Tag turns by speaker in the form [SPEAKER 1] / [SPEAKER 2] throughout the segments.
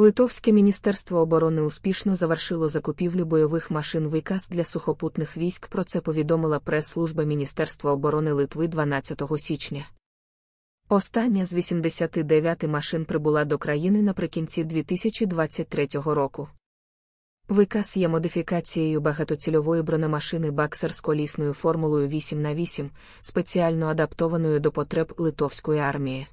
[SPEAKER 1] Литовське міністерство оборони успішно завершило закупівлю бойових машин виказ для сухопутних військ. Про це повідомила прес-служба Міністерства оборони Литви 12 січня. Остання з 89 машин прибула до країни наприкінці 2023 року. Виказ є модифікацією багатоцільової бронемашини баксер з колісною формулою 8х8, спеціально адаптованою до потреб литовської армії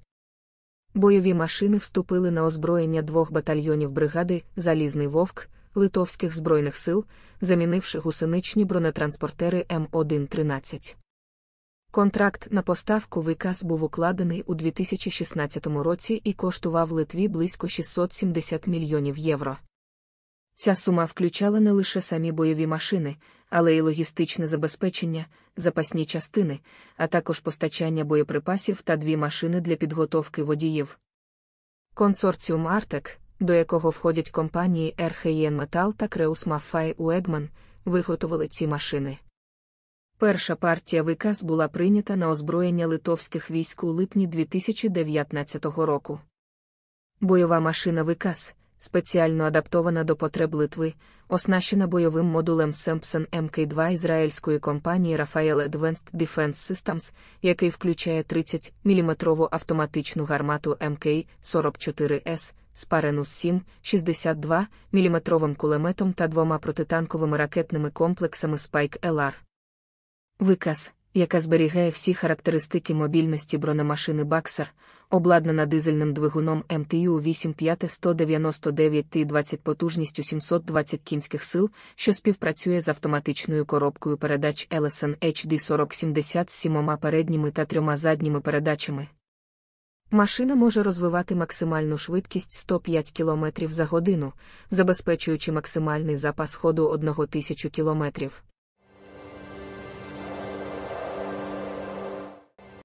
[SPEAKER 1] бойові машини вступили на озброєння двох батальйонів бригади Залізний вовк Литовських збройних сил, замінивши гусеничні бронетранспортери М113. Контракт на поставку виказ був укладений у 2016 році і коштував Литві близько 670 мільйонів євро. Ця сума включала не лише самі бойові машини, але й логістичне забезпечення, запасні частини, а також постачання боєприпасів та дві машини для підготовки водіїв. Консорціум Артек, до якого входять компанії RHN e Metal та Creus Maffei Uegman, виготовили ці машини. Перша партія виказ була прийнята на озброєння литовських військ у липні 2019 року. Бойова машина Виказ спеціально адаптована до потреб Литви, оснащена бойовим модулем Семпсон МК2 ізраїльської компанії Rafael Advanced Defense Systems, який включає 30 мм автоматичну гармату МК-44С, спарену з 7, 62 мм кулеметом та двома протитанковими ракетними комплексами Spike LR. Виказ яка зберігає всі характеристики мобільності бронемашини Баксер, обладнана дизельним двигуном МТЮ 85199 Т20 потужністю 720 кінських сил, що співпрацює з автоматичною коробкою передач LSN HD4070 з сімома передніми та трьома задніми передачами. Машина може розвивати максимальну швидкість 105 км за годину, забезпечуючи максимальний запас ходу 1000 км.